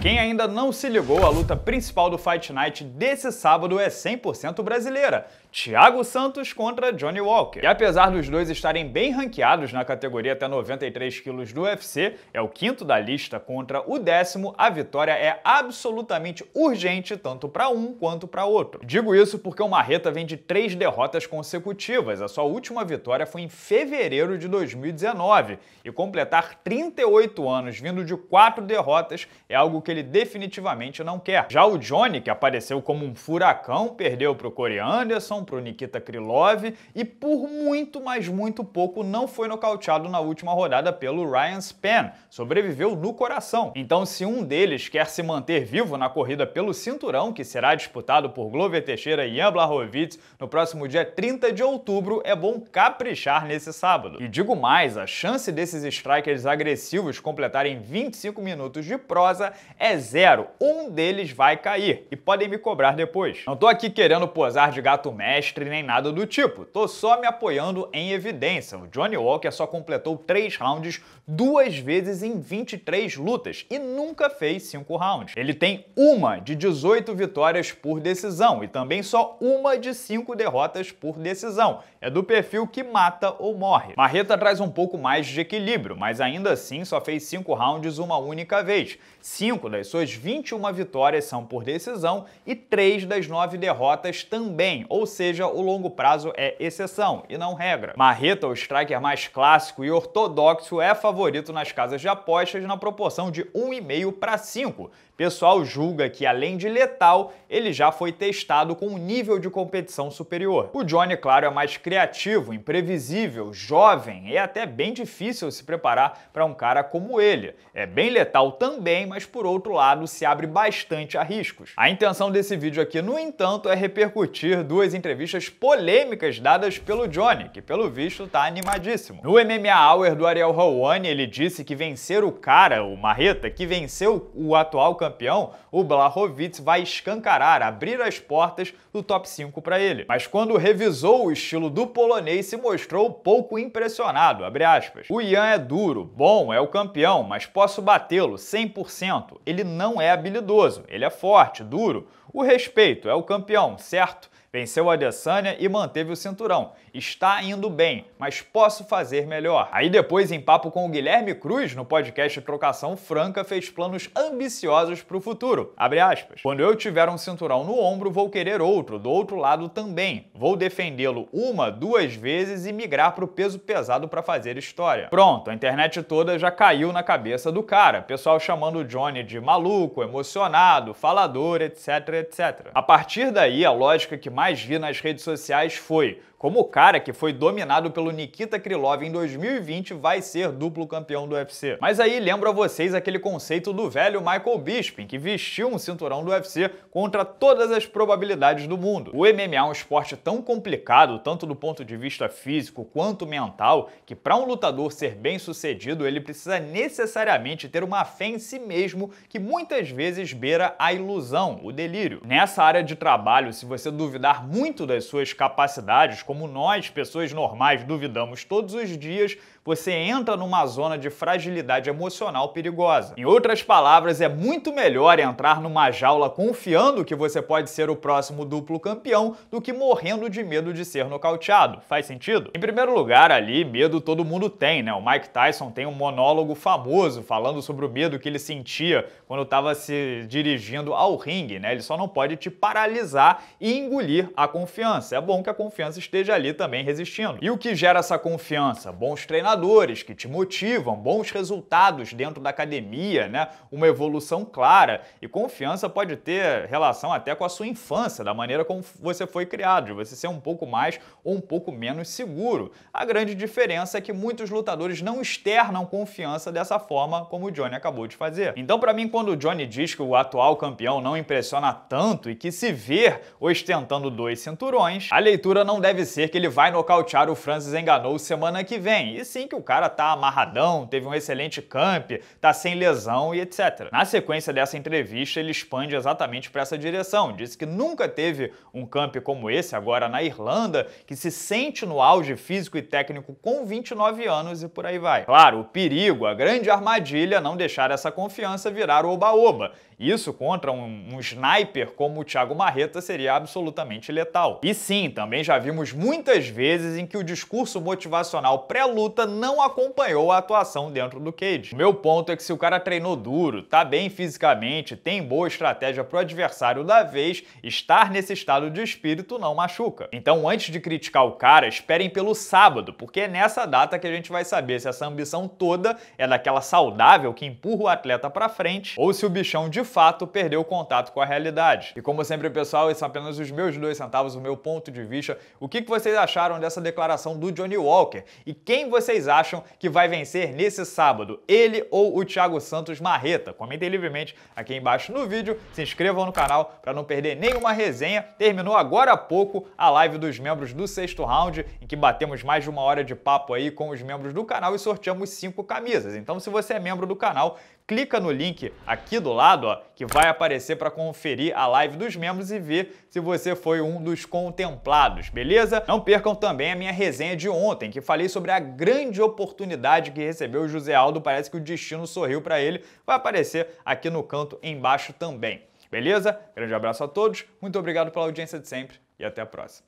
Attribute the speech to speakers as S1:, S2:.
S1: quem ainda não se ligou, a luta principal do Fight Night desse sábado é 100% brasileira. Thiago Santos contra Johnny Walker. E apesar dos dois estarem bem ranqueados na categoria até 93 quilos do UFC, é o quinto da lista contra o décimo, a vitória é absolutamente urgente tanto para um quanto para outro. Digo isso porque o Marreta vem de três derrotas consecutivas, a sua última vitória foi em fevereiro de 2019, e completar 38 anos vindo de quatro derrotas é algo que ele definitivamente não quer. Já o Johnny, que apareceu como um furacão, perdeu para o Corey Anderson, nocautação para o Nikita Krylov e por muito, mas muito pouco não foi nocauteado na última rodada pelo Ryan Spann, sobreviveu no coração. Então, se um deles quer se manter vivo na corrida pelo cinturão, que será disputado por Glover Teixeira e Jan Blachowicz no próximo dia 30 de outubro, é bom caprichar nesse sábado. E digo mais, a chance desses strikers agressivos completarem 25 minutos de prosa é zero. Um deles vai cair e podem me cobrar depois. Não tô aqui querendo posar de gato médico mestre nem nada do tipo. Tô só me apoiando em evidência. O Johnny Walker só completou 3 rounds duas vezes em 23 lutas e nunca fez 5 rounds. Ele tem uma de 18 vitórias por decisão e também só uma de 5 derrotas por decisão. É do perfil que mata ou morre. Marreta traz um pouco mais de equilíbrio, mas ainda assim só fez 5 rounds uma única vez. 5 das suas 21 vitórias são por decisão e 3 das 9 derrotas também, ou seja, o longo prazo é exceção e não regra. Marreta, o striker mais clássico e ortodoxo, é favorito nas casas de apostas na proporção de 1,5 para 5 pessoal julga que, além de letal, ele já foi testado com um nível de competição superior. O Johnny, claro, é mais criativo, imprevisível, jovem e é até bem difícil se preparar para um cara como ele. É bem letal também, mas por outro lado se abre bastante a riscos. A intenção desse vídeo aqui, no entanto, é repercutir duas entrevistas polêmicas dadas pelo Johnny, que pelo visto está animadíssimo. No MMA Hour do Ariel Helwani, ele disse que vencer o cara, o Marreta, que venceu o atual campeão campeão, o Blachowicz vai escancarar, abrir as portas do top 5 para ele. Mas quando revisou o estilo do polonês, se mostrou pouco impressionado, O Ian é duro, bom, é o campeão, mas posso batê-lo 100%. Ele não é habilidoso, ele é forte, duro. O respeito é o campeão, certo? Venceu a Adesanya e manteve o cinturão. Está indo bem, mas posso fazer melhor. Aí depois, em papo com o Guilherme Cruz, no podcast Trocação Franca, fez planos ambiciosos para o futuro. Abre aspas. Quando eu tiver um cinturão no ombro, vou querer outro, do outro lado também. Vou defendê-lo uma, duas vezes e migrar para o peso pesado para fazer história. Pronto, a internet toda já caiu na cabeça do cara. Pessoal chamando o Johnny de maluco, emocionado, falador, etc, etc. A partir daí, a lógica que mais vi nas redes sociais foi como o cara que foi dominado pelo Nikita Krylov em 2020 vai ser duplo campeão do UFC. Mas aí lembro a vocês aquele conceito do velho Michael Bisping, que vestiu um cinturão do UFC contra todas as probabilidades do mundo. O MMA é um esporte tão complicado, tanto do ponto de vista físico quanto mental, que para um lutador ser bem sucedido, ele precisa necessariamente ter uma fé em si mesmo que muitas vezes beira a ilusão, o delírio. Nessa área de trabalho, se você duvidar duvidar muito das suas capacidades, como nós, pessoas normais, duvidamos todos os dias, você entra numa zona de fragilidade emocional perigosa. Em outras palavras, é muito melhor entrar numa jaula confiando que você pode ser o próximo duplo campeão do que morrendo de medo de ser nocauteado. Faz sentido? Em primeiro lugar, ali, medo todo mundo tem, né? O Mike Tyson tem um monólogo famoso falando sobre o medo que ele sentia quando estava se dirigindo ao ringue, né? Ele só não pode te paralisar e engolir a confiança. É bom que a confiança esteja ali também resistindo. E o que gera essa confiança? Bons treinadores motivadores que te motivam, bons resultados dentro da academia, né? uma evolução clara. E confiança pode ter relação até com a sua infância, da maneira como você foi criado, de você ser um pouco mais ou um pouco menos seguro. A grande diferença é que muitos lutadores não externam confiança dessa forma como o Johnny acabou de fazer. Então, para mim, quando o Johnny diz que o atual campeão não impressiona tanto e que se ver ostentando dois cinturões, a leitura não deve ser que ele vai nocautear o Francis Enganou semana que vem, e sim sim que o cara tá amarradão, teve um excelente camp, tá sem lesão e etc. Na sequência dessa entrevista, ele expande exatamente para essa direção. Disse que nunca teve um camp como esse, agora na Irlanda, que se sente no auge físico e técnico com 29 anos e por aí vai. Claro, o perigo, a grande armadilha não deixar essa confiança virar oba-oba. Isso contra um, um sniper como o Thiago Marreta seria absolutamente letal. E sim, também já vimos muitas vezes em que o discurso motivacional pré-luta não acompanhou a atuação dentro do cage. O meu ponto é que se o cara treinou duro, tá bem fisicamente, tem boa estratégia pro adversário da vez, estar nesse estado de espírito não machuca. Então, antes de criticar o cara, esperem pelo sábado, porque é nessa data que a gente vai saber se essa ambição toda é daquela saudável que empurra o atleta para frente ou se o bichão de fato perdeu contato com a realidade. E como sempre, pessoal, esses são apenas os meus dois centavos, o meu ponto de vista. O que vocês acharam dessa declaração do Johnny Walker? E quem vocês vocês acham que vai vencer nesse sábado, ele ou o Thiago Santos Marreta? Comentem livremente aqui embaixo no vídeo, se inscrevam no canal para não perder nenhuma resenha. Terminou agora há pouco a live dos membros do sexto round, em que batemos mais de uma hora de papo aí com os membros do canal e sorteamos cinco camisas. Então, se você é membro do canal, clica no link aqui do lado, ó, que vai aparecer para conferir a live dos membros e ver se você foi um dos contemplados, beleza? Não percam também a minha resenha de ontem, que falei sobre a grande oportunidade que recebeu o José Aldo, parece que o destino sorriu para ele, vai aparecer aqui no canto embaixo também. Beleza? Grande abraço a todos, muito obrigado pela audiência de sempre e até a próxima.